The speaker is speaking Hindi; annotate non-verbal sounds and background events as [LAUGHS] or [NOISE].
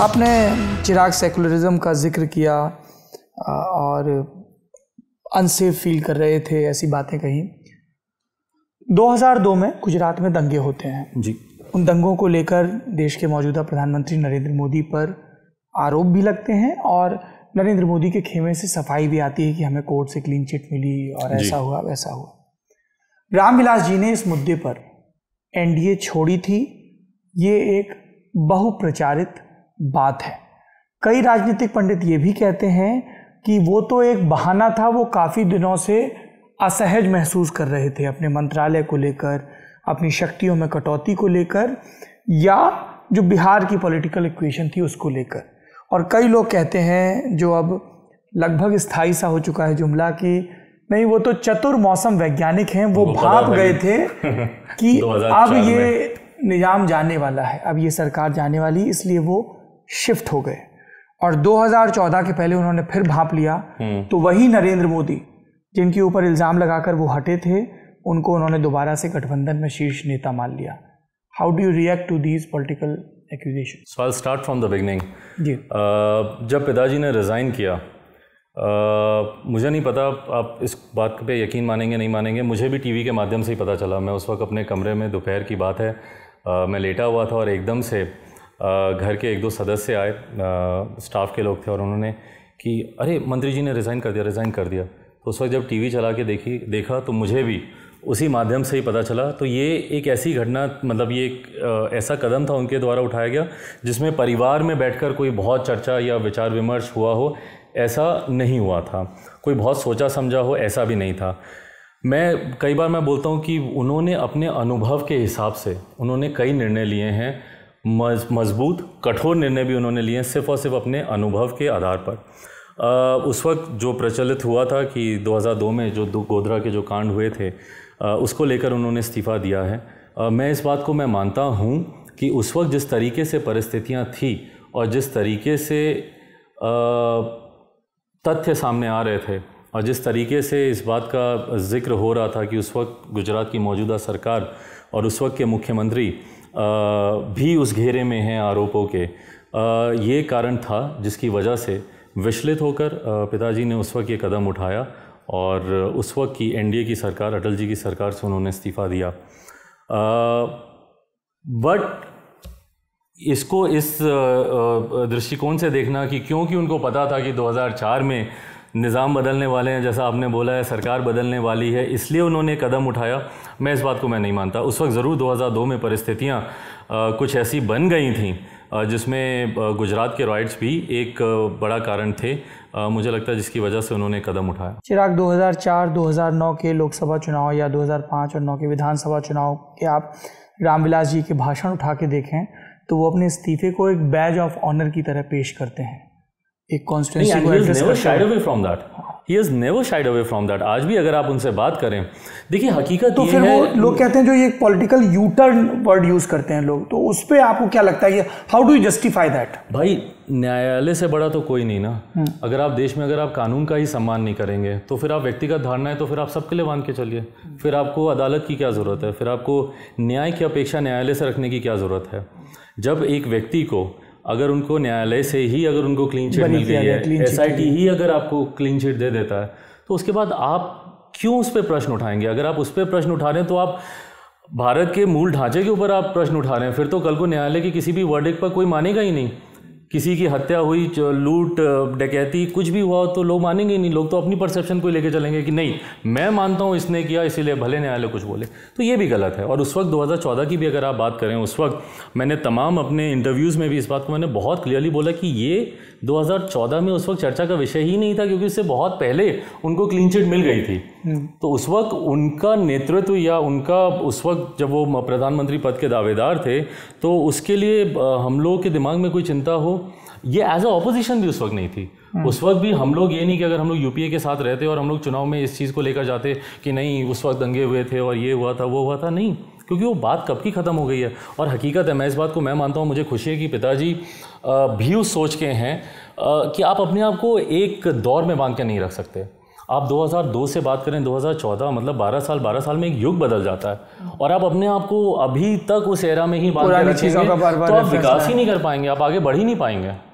आपने चिराग सेकुलरिज्म का जिक्र किया और अनसेफ फील कर रहे थे ऐसी बातें कही 2002 में गुजरात में दंगे होते हैं जी उन दंगों को लेकर देश के मौजूदा प्रधानमंत्री नरेंद्र मोदी पर आरोप भी लगते हैं और नरेंद्र मोदी के खेमे से सफाई भी आती है कि हमें कोर्ट से क्लीन चिट मिली और ऐसा हुआ वैसा हुआ रामविलास जी ने इस मुद्दे पर एनडीए छोड़ी थी ये एक बहुप्रचारित बात है कई राजनीतिक पंडित ये भी कहते हैं कि वो तो एक बहाना था वो काफ़ी दिनों से असहज महसूस कर रहे थे अपने मंत्रालय को लेकर अपनी शक्तियों में कटौती को लेकर या जो बिहार की पॉलिटिकल इक्वेशन थी उसको लेकर और कई लोग कहते हैं जो अब लगभग स्थायी सा हो चुका है जुमला कि नहीं वो तो चतुर मौसम वैज्ञानिक हैं वो, वो भाप गए थे [LAUGHS] कि अब ये निजाम जाने वाला है अब ये सरकार जाने वाली इसलिए वो शिफ्ट हो गए और 2014 के पहले उन्होंने फिर भाप लिया हम्म। तो वही नरेंद्र मोदी जिनके ऊपर इल्ज़ाम लगाकर वो हटे थे उनको उन्होंने दोबारा से गठबंधन में शीर्ष नेता मान लिया how do you react to these political accusation so I start from the beginning जी uh, जब पिताजी ने रिज़ाइन किया uh, मुझे नहीं पता आप इस बात पे यकीन मानेंगे नहीं मानेंगे मुझे भी टीवी के माध्यम से ही पता चला मैं उस वक्त अपने कमरे में दोपहर की बात है uh, मैं लेटा हुआ था और एकदम से घर के एक दो सदस्य आए स्टाफ के लोग थे और उन्होंने कि अरे मंत्री जी ने रिज़ाइन कर दिया रिज़ाइन कर दिया तो उस वक्त जब टीवी चला के देखी देखा तो मुझे भी उसी माध्यम से ही पता चला तो ये एक ऐसी घटना मतलब ये एक ऐसा कदम था उनके द्वारा उठाया गया जिसमें परिवार में बैठकर कोई बहुत चर्चा या विचार विमर्श हुआ हो ऐसा नहीं हुआ था कोई बहुत सोचा समझा हो ऐसा भी नहीं था मैं कई बार मैं बोलता हूँ कि उन्होंने अपने अनुभव के हिसाब से उन्होंने कई निर्णय लिए हैं मजबूत कठोर निर्णय भी उन्होंने लिए सिर्फ और सिर्फ अपने अनुभव के आधार पर आ, उस वक्त जो प्रचलित हुआ था कि 2002 में जो गोधरा के जो कांड हुए थे आ, उसको लेकर उन्होंने इस्तीफ़ा दिया है आ, मैं इस बात को मैं मानता हूँ कि उस वक्त जिस तरीके से परिस्थितियाँ थी और जिस तरीके से तथ्य सामने आ रहे थे और जिस तरीके से इस बात का जिक्र हो रहा था कि उस वक्त गुजरात की मौजूदा सरकार और उस वक्त के मुख्यमंत्री भी उस घेरे में हैं आरोपों के ये कारण था जिसकी वजह से विचलित होकर पिताजी ने उस वक्त ये कदम उठाया और उस वक्त की एनडीए की सरकार अटल जी की सरकार से उन्होंने इस्तीफ़ा दिया बट इसको इस दृष्टिकोण से देखना कि क्योंकि उनको पता था कि 2004 में निज़ाम बदलने वाले हैं जैसा आपने बोला है सरकार बदलने वाली है इसलिए उन्होंने कदम उठाया मैं इस बात को मैं नहीं मानता उस वक्त ज़रूर 2002 में परिस्थितियाँ कुछ ऐसी बन गई थी जिसमें गुजरात के राइट्स भी एक बड़ा कारण थे मुझे लगता है जिसकी वजह से उन्होंने कदम उठाया चिराग 2004 2009 के लोकसभा चुनाव या 2005 और 9 के विधानसभा चुनाव के आप रामविलास जी के भाषण उठा के देखें तो वो अपने इस्तीफे को एक बैज ऑफ ऑनर की तरह पेश करते हैं एक कॉन्स्टिट्यूंसी को address never shied away from that he has never shied away from that आज भी अगर आप उनसे बात करें देखिए हकीकत तो फिर वो लोग कहते हैं जो ये political U turn word use करते हैं लोग तो उस पर आपको क्या लगता है how do you justify that भाई न्यायालय से बड़ा तो कोई नहीं ना हम्म। अगर आप देश में अगर आप कानून का ही सम्मान नहीं करेंगे तो फिर आप व्यक्तिगत धारणा है तो फिर आप सबके लिए मान के चलिए फिर आपको अदालत की क्या ज़रूरत है फिर आपको न्याय की अपेक्षा न्यायालय से रखने की क्या ज़रूरत है जब एक व्यक्ति को अगर उनको न्यायालय से ही अगर उनको क्लीन चिट मिल गई है एस ही अगर आपको क्लीन चिट दे देता है तो उसके बाद आप क्यों उस पर प्रश्न उठाएंगे अगर आप उस पर प्रश्न उठा रहे हैं तो आप भारत के मूल ढांचे के ऊपर आप प्रश्न उठा रहे हैं फिर तो कल को न्यायालय के किसी भी वर्डिक पर कोई मानेगा ही नहीं किसी की हत्या हुई लूट डकैती कुछ भी हुआ तो लोग मानेंगे नहीं लोग तो अपनी परसेप्शन को लेके चलेंगे कि नहीं मैं मानता हूँ इसने किया इसीलिए भले न्यायालय कुछ बोले तो ये भी गलत है और उस वक्त 2014 की भी अगर आप बात करें उस वक्त मैंने तमाम अपने इंटरव्यूज़ में भी इस बात को मैंने बहुत क्लियरली बोला कि ये 2014 में उस वक्त चर्चा का विषय ही नहीं था क्योंकि उससे बहुत पहले उनको क्लीन चिट मिल गई थी हम्म। तो उस वक्त उनका नेतृत्व या उनका उस वक्त जब वो प्रधानमंत्री पद के दावेदार थे तो उसके लिए हम लोगों के दिमाग में कोई चिंता हो ये एज अ ऑपोजिशन भी उस वक्त नहीं थी हम्म। उस वक्त भी हम लोग ये नहीं कि अगर हम लोग यूपीए के साथ रहते और हम लोग चुनाव में इस चीज़ को लेकर जाते कि नहीं उस वक्त दंगे हुए थे और ये हुआ था वो हुआ था नहीं क्योंकि वो बात कब की ख़त्म हो गई है और हकीकत है मैं इस बात को मैं मानता हूँ मुझे खुशी है कि पिताजी भी उस सोच के हैं कि आप अपने आप को एक दौर में बांध के नहीं रख सकते आप 2002 से बात करें 2014 मतलब 12 साल 12 साल में एक युग बदल जाता है और आप अपने आप को अभी तक उस एरा में ही बात कर तो आप विकास ही नहीं कर पाएंगे आप आगे बढ़ ही नहीं पाएंगे